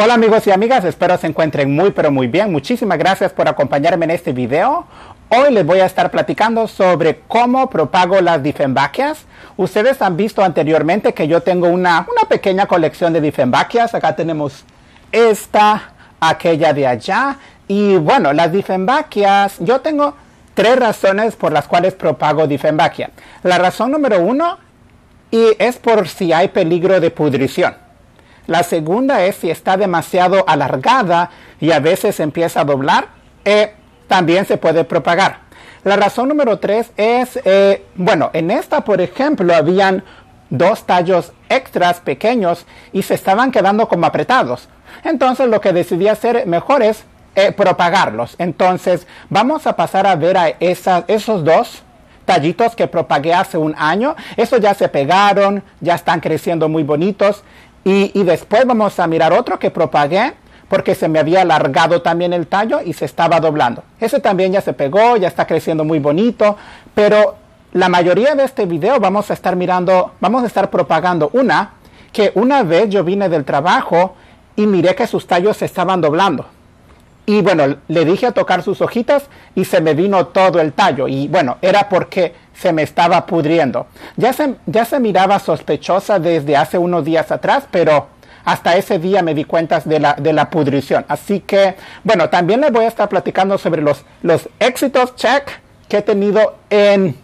Hola amigos y amigas, espero se encuentren muy pero muy bien. Muchísimas gracias por acompañarme en este video. Hoy les voy a estar platicando sobre cómo propago las difembaquias. Ustedes han visto anteriormente que yo tengo una, pequeña colección de difembaquias. Acá tenemos esta, aquella de allá. Y bueno, las difembaquias, yo tengo tres razones por las cuales propago difembaquia. La razón número uno y es por si hay peligro de pudrición. La segunda es si está demasiado alargada y a veces empieza a doblar, eh, también se puede propagar. La razón número tres es, eh, bueno, en esta, por ejemplo, habían dos tallos extras pequeños y se estaban quedando como apretados. Entonces lo que decidí hacer mejor es eh, propagarlos. Entonces vamos a pasar a ver a esos dos tallitos que propagué hace un año. Esos ya se pegaron, ya están creciendo muy bonitos. Y, después vamos a mirar otro que propagué porque se me había alargado también el tallo y se estaba doblando. Ese también ya se pegó, ya está creciendo muy bonito, pero la mayoría de este video vamos a estar mirando, vamos a estar propagando una que una vez yo vine del trabajo y miré que sus tallos se estaban doblando. Y bueno, le dije a tocar sus hojitas y se me vino todo el tallo. Y bueno, era porque se me estaba pudriendo. Ya se, ya se miraba sospechosa desde hace unos días atrás, pero hasta ese día me di cuenta de la, pudrición. Así que, bueno, también les voy a estar platicando sobre los, los éxitos check que he tenido en,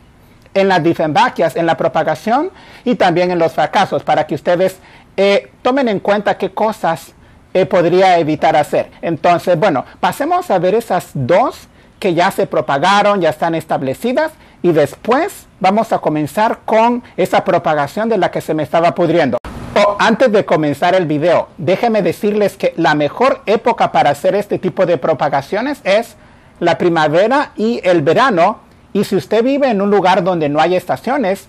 en las difembaquias, en la propagación y también en los fracasos, para que ustedes eh, tomen en cuenta qué cosas eh, podría evitar hacer. Entonces, bueno, pasemos a ver esas dos que ya se propagaron, ya están establecidas y después vamos a comenzar con esa propagación de la que se me estaba pudriendo. antes de comenzar el video, déjeme decirles que la mejor época para hacer este tipo de propagaciones es la primavera y el verano. Y si usted vive en un lugar donde no hay estaciones,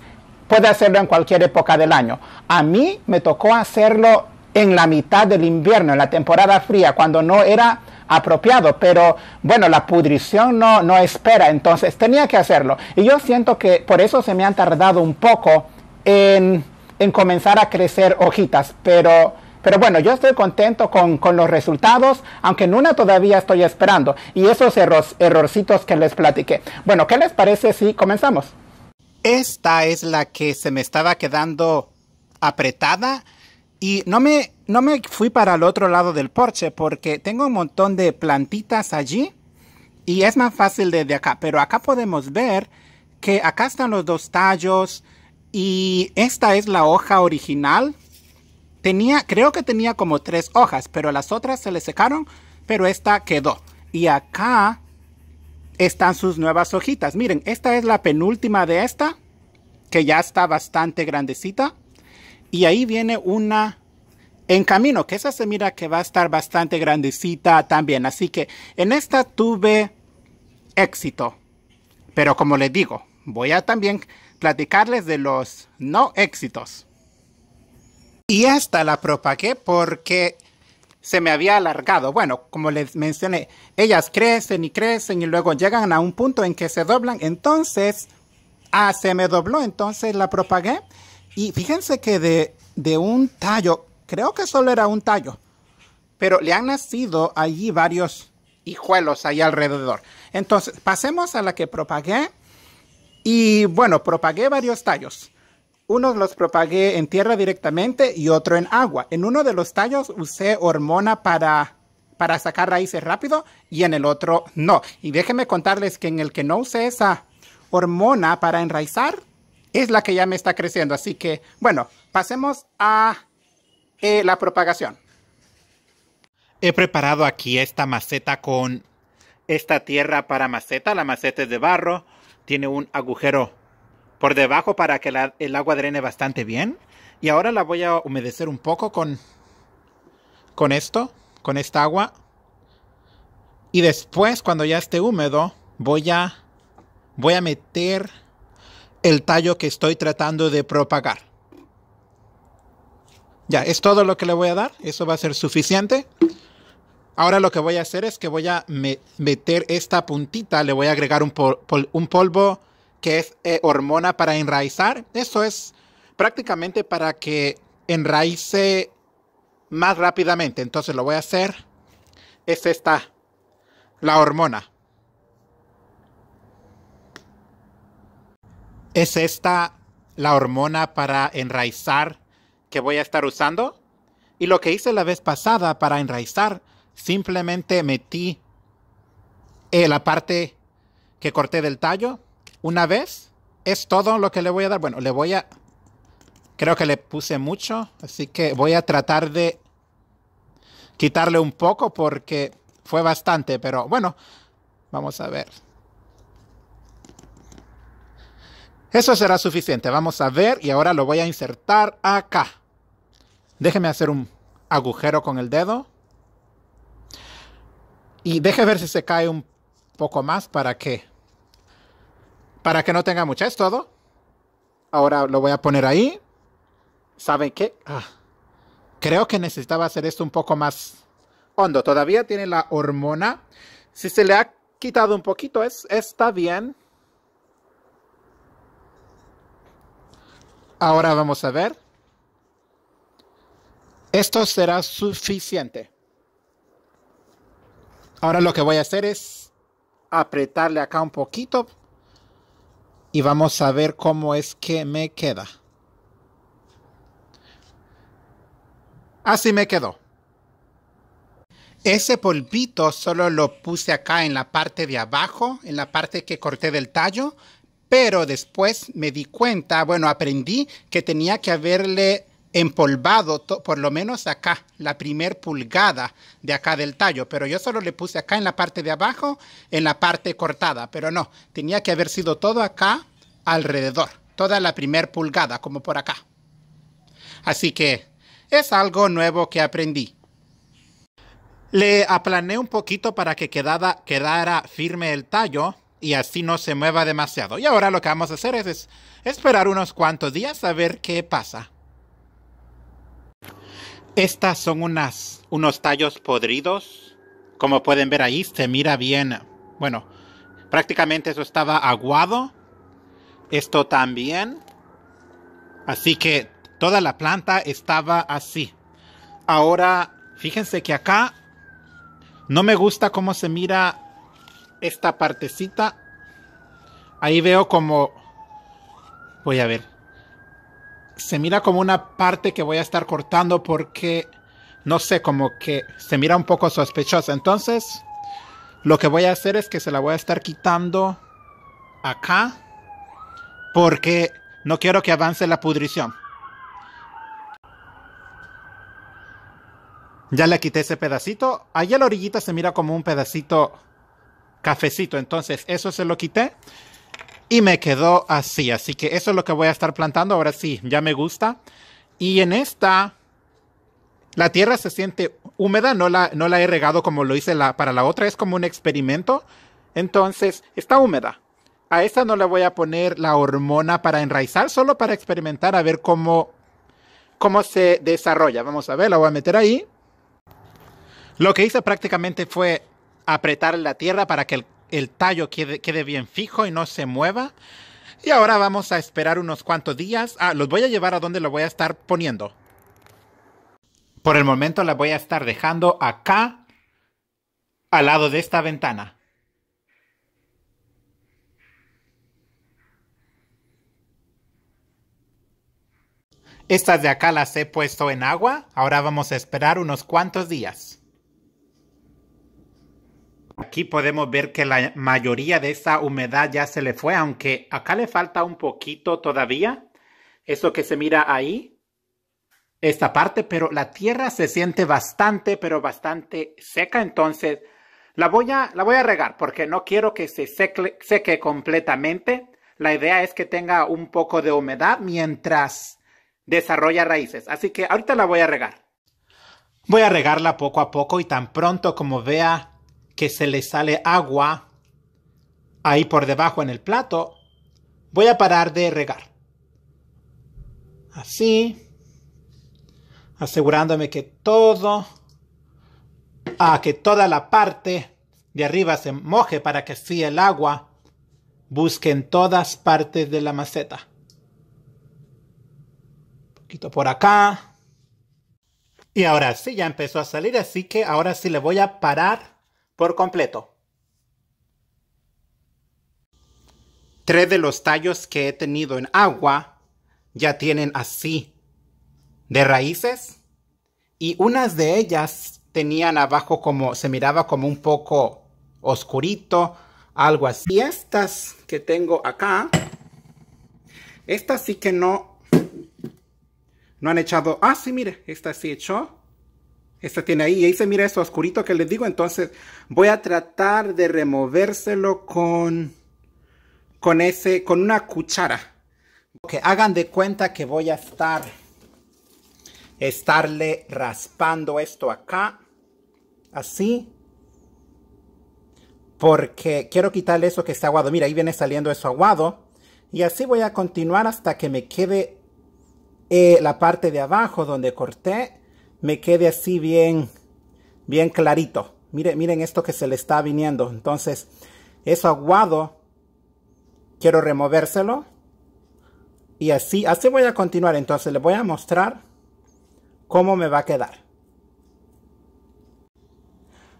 puede hacerlo en cualquier época del año. A mí me tocó hacerlo en la mitad del invierno, en la temporada fría, cuando no era apropiado, pero bueno, la pudrición no, no espera, entonces tenía que hacerlo. Y yo siento que por eso se me han tardado un poco en, en comenzar a crecer hojitas, pero, pero bueno, yo estoy contento con, con, los resultados, aunque en una todavía estoy esperando, y esos errorcitos que les platiqué. Bueno, ¿qué les parece si comenzamos? Esta es la que se me estaba quedando apretada y no me, no me fui para el otro lado del porche porque tengo un montón de plantitas allí y es más fácil desde acá. Pero acá podemos ver que acá están los dos tallos y esta es la hoja original. Tenía, creo que tenía como tres hojas, pero las otras se le secaron, pero esta quedó. Y acá están sus nuevas hojitas. Miren, esta es la penúltima de esta, que ya está bastante grandecita. Y ahí viene una en camino, que esa se mira que va a estar bastante grandecita también. Así que en esta tuve éxito. Pero como les digo, voy a también platicarles de los no éxitos. Y esta la propagué porque se me había alargado. Bueno, como les mencioné, ellas crecen y crecen y luego llegan a un punto en que se doblan. Entonces, ah, se me dobló, entonces la propagué y fíjense que de, un tallo, creo que solo era un tallo, pero le han nacido allí varios hijuelos ahí alrededor. Entonces, pasemos a la que propagué. Y bueno, propagué varios tallos. Unos los propagué en tierra directamente y otro en agua. En uno de los tallos usé hormona para, para sacar raíces rápido y en el otro no. Y déjenme contarles que en el que no usé esa hormona para enraizar, es la que ya me está creciendo. Así que, bueno, pasemos a eh, la propagación. He preparado aquí esta maceta con esta tierra para maceta. La maceta es de barro. Tiene un agujero por debajo para que el agua drene bastante bien. Y ahora la voy a humedecer un poco con, con esto, con esta agua. Y después, cuando ya esté húmedo, voy a, voy a meter el tallo que estoy tratando de propagar. Ya, es todo lo que le voy a dar. Eso va a ser suficiente. Ahora lo que voy a hacer es que voy a meter esta puntita. Le voy a agregar un, un polvo que es eh, hormona para enraizar. Eso es prácticamente para que enraice más rápidamente. Entonces lo voy a hacer. Es esta, la hormona. ¿Es esta la hormona para enraizar que voy a estar usando? Y lo que hice la vez pasada para enraizar, simplemente metí eh, la parte que corté del tallo una vez. Es todo lo que le voy a dar. Bueno, le voy a... Creo que le puse mucho, así que voy a tratar de quitarle un poco porque fue bastante, pero bueno, vamos a ver. Eso será suficiente. Vamos a ver y ahora lo voy a insertar acá. Déjeme hacer un agujero con el dedo. Y deje ver si se cae un poco más para que para que no tenga mucha. Es todo. Ahora lo voy a poner ahí. ¿Saben qué? Ah, creo que necesitaba hacer esto un poco más hondo. Todavía tiene la hormona. Si se le ha quitado un poquito, es, está bien. Ahora vamos a ver. Esto será suficiente. Ahora lo que voy a hacer es apretarle acá un poquito y vamos a ver cómo es que me queda. Así me quedó. Ese polvito solo lo puse acá en la parte de abajo, en la parte que corté del tallo, pero después me di cuenta, bueno, aprendí que tenía que haberle empolvado por lo menos acá, la primer pulgada de acá del tallo, pero yo solo le puse acá en la parte de abajo, en la parte cortada, pero no, tenía que haber sido todo acá alrededor, toda la primer pulgada, como por acá. Así que es algo nuevo que aprendí. Le aplané un poquito para que quedara firme el tallo, y así no se mueva demasiado. Y ahora lo que vamos a hacer es, esperar unos cuantos días a ver qué pasa. Estas son unas, unos tallos podridos. Como pueden ver ahí, se mira bien. Bueno, prácticamente eso estaba aguado. Esto también. Así que toda la planta estaba así. Ahora, fíjense que acá no me gusta cómo se mira esta partecita. Ahí veo como... Voy a ver. Se mira como una parte que voy a estar cortando porque... No sé, como que se mira un poco sospechosa. Entonces, lo que voy a hacer es que se la voy a estar quitando acá. Porque no quiero que avance la pudrición. Ya le quité ese pedacito. a la orillita se mira como un pedacito cafecito. Entonces, eso se lo quité y me quedó así. Así que eso es lo que voy a estar plantando. Ahora sí, ya me gusta. Y en esta, la tierra se siente húmeda. No la, no la he regado como lo hice la, para la otra. Es como un experimento. Entonces, está húmeda. A esta no le voy a poner la hormona para enraizar, solo para experimentar a ver cómo, cómo se desarrolla. Vamos a ver, la voy a meter ahí. Lo que hice prácticamente fue apretar la tierra para que el, tallo quede, quede, bien fijo y no se mueva. Y ahora vamos a esperar unos cuantos días. Ah, los voy a llevar a donde lo voy a estar poniendo. Por el momento la voy a estar dejando acá, al lado de esta ventana. Estas de acá las he puesto en agua. Ahora vamos a esperar unos cuantos días. Aquí podemos ver que la mayoría de esa humedad ya se le fue, aunque acá le falta un poquito todavía. Eso que se mira ahí, esta parte, pero la tierra se siente bastante, pero bastante seca, entonces la voy a, la voy a regar porque no quiero que se seque, seque completamente. La idea es que tenga un poco de humedad mientras desarrolla raíces. Así que ahorita la voy a regar. Voy a regarla poco a poco y tan pronto como vea que se le sale agua ahí por debajo en el plato, voy a parar de regar. Así, asegurándome que todo, a ah, que toda la parte de arriba se moje para que así el agua busque en todas partes de la maceta. Un poquito por acá. Y ahora sí, ya empezó a salir, así que ahora sí le voy a parar por completo. Tres de los tallos que he tenido en agua ya tienen así de raíces y unas de ellas tenían abajo como se miraba como un poco oscurito, algo así. Y estas que tengo acá, estas sí que no, no han echado, ah sí mire, esta sí echó esta tiene ahí, y ahí se mira eso oscurito que les digo, entonces voy a tratar de removérselo con, con ese, con una cuchara. Que hagan de cuenta que voy a estar, estarle raspando esto acá, así. Porque quiero quitarle eso que está aguado. Mira, ahí viene saliendo eso aguado. Y así voy a continuar hasta que me quede eh, la parte de abajo donde corté me quede así bien, bien clarito. Miren, miren esto que se le está viniendo. Entonces, eso aguado, quiero removérselo. Y así, así voy a continuar. Entonces, les voy a mostrar cómo me va a quedar.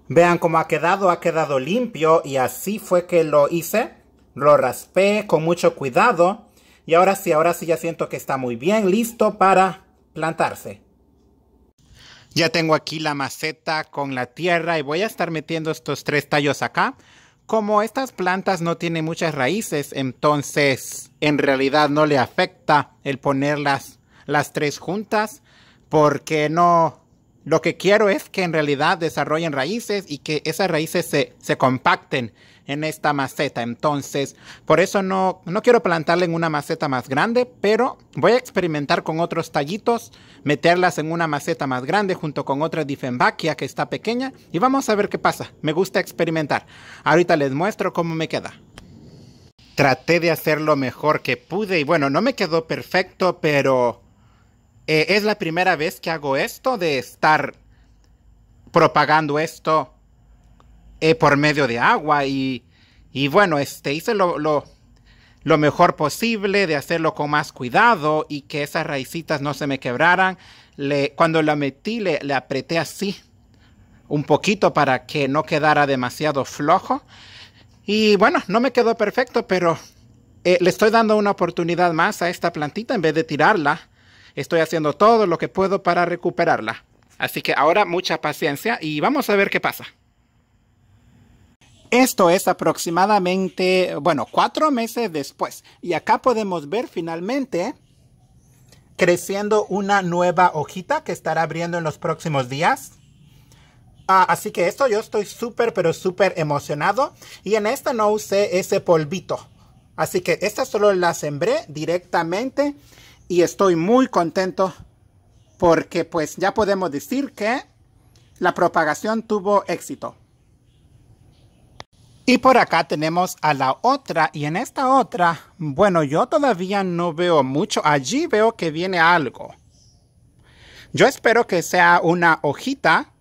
Vean cómo ha quedado, ha quedado limpio y así fue que lo hice. Lo raspé con mucho cuidado y ahora sí, ahora sí ya siento que está muy bien listo para plantarse. Ya tengo aquí la maceta con la tierra y voy a estar metiendo estos tres tallos acá. Como estas plantas no tienen muchas raíces, entonces en realidad no le afecta el ponerlas las tres juntas porque no... Lo que quiero es que en realidad desarrollen raíces y que esas raíces se, se compacten en esta maceta. Entonces, por eso no, quiero plantarla en una maceta más grande, pero voy a experimentar con otros tallitos, meterlas en una maceta más grande junto con otra Diffenbachia que está pequeña y vamos a ver qué pasa. Me gusta experimentar. Ahorita les muestro cómo me queda. Traté de hacer lo mejor que pude y bueno, no me quedó perfecto, pero eh, es la primera vez que hago esto de estar propagando esto eh, por medio de agua y, y bueno, este, hice lo, lo, mejor posible de hacerlo con más cuidado y que esas raicitas no se me quebraran. Le, cuando la metí, le, apreté así un poquito para que no quedara demasiado flojo. Y bueno, no me quedó perfecto, pero eh, le estoy dando una oportunidad más a esta plantita en vez de tirarla. Estoy haciendo todo lo que puedo para recuperarla. Así que ahora mucha paciencia y vamos a ver qué pasa. Esto es aproximadamente, bueno, cuatro meses después. Y acá podemos ver finalmente creciendo una nueva hojita que estará abriendo en los próximos días. Ah, así que esto yo estoy súper, pero súper emocionado. Y en esta no usé ese polvito. Así que esta solo la sembré directamente y estoy muy contento porque pues ya podemos decir que la propagación tuvo éxito. Y por acá tenemos a la otra y en esta otra, bueno, yo todavía no veo mucho, allí veo que viene algo. Yo espero que sea una hojita,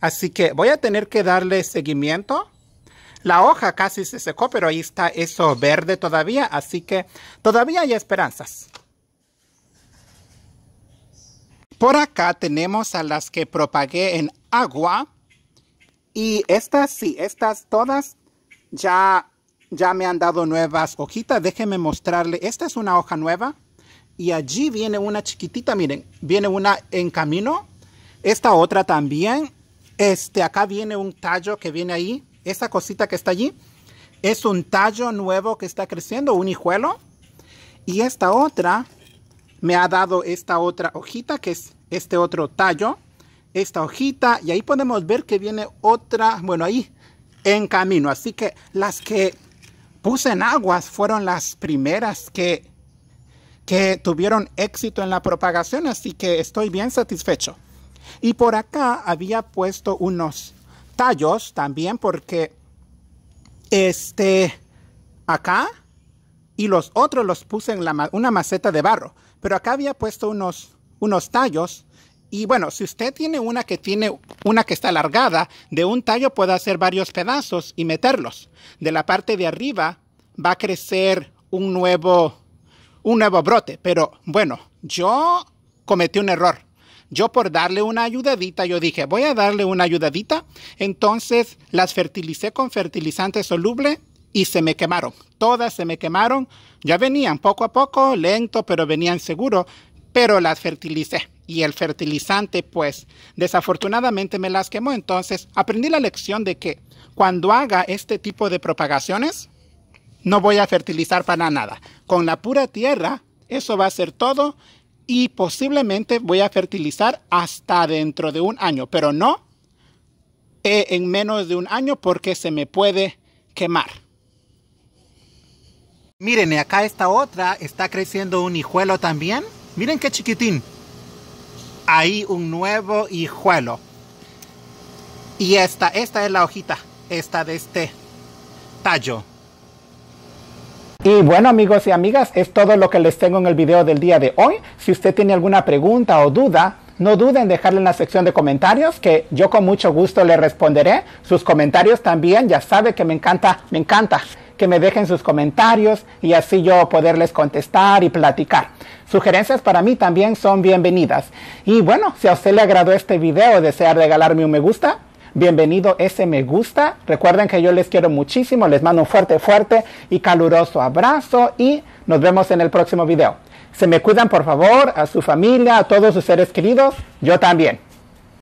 así que voy a tener que darle seguimiento. La hoja casi se secó, pero ahí está eso verde todavía, así que todavía hay esperanzas. Por acá tenemos a las que propagué en agua y estas, sí, estas todas ya, ya me han dado nuevas hojitas. Déjenme mostrarle. Esta es una hoja nueva. Y allí viene una chiquitita, miren, viene una en camino. Esta otra también. Este, acá viene un tallo que viene ahí. Esa cosita que está allí es un tallo nuevo que está creciendo, un hijuelo. Y esta otra me ha dado esta otra hojita que es este otro tallo esta hojita y ahí podemos ver que viene otra, bueno, ahí en camino. Así que las que puse en aguas fueron las primeras que, que tuvieron éxito en la propagación, así que estoy bien satisfecho. Y por acá había puesto unos tallos también porque este acá y los otros los puse en una maceta de barro, pero acá había puesto unos, unos tallos y bueno, si usted tiene una que tiene una que está alargada, de un tallo puede hacer varios pedazos y meterlos. De la parte de arriba va a crecer un nuevo un nuevo brote, pero bueno, yo cometí un error. Yo por darle una ayudadita, yo dije, voy a darle una ayudadita. Entonces las fertilicé con fertilizante soluble y se me quemaron. Todas se me quemaron. Ya venían poco a poco, lento, pero venían seguro, pero las fertilicé y el fertilizante, pues desafortunadamente me las quemó. Entonces aprendí la lección de que cuando haga este tipo de propagaciones, no voy a fertilizar para nada. Con la pura tierra, eso va a ser todo y posiblemente voy a fertilizar hasta dentro de un año, pero no eh, en menos de un año porque se me puede quemar. Miren, acá esta otra está creciendo un hijuelo también. Miren qué chiquitín. Ahí un nuevo hijuelo. Y esta, esta es la hojita, esta de este tallo. Y bueno amigos y amigas, es todo lo que les tengo en el video del día de hoy. Si usted tiene alguna pregunta o duda, no duden en dejarle en la sección de comentarios que yo con mucho gusto le responderé. Sus comentarios también, ya sabe que me encanta, me encanta que me dejen sus comentarios y así yo poderles contestar y platicar. Sugerencias para mí también son bienvenidas. Y bueno, si a usted le agradó este video, desea regalarme un me gusta, bienvenido ese me gusta. Recuerden que yo les quiero muchísimo, les mando un fuerte, fuerte y caluroso abrazo y nos vemos en el próximo video. Se me cuidan por favor, a su familia, a todos sus seres queridos, yo también.